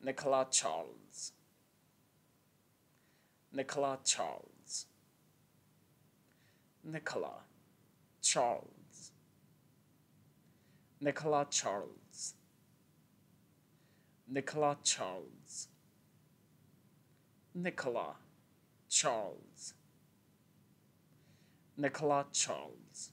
Nicola Charles. Nicola Charles. Nicola Charles. Nicola Charles. Nicola Charles. Nicola Charles. Nicola Charles.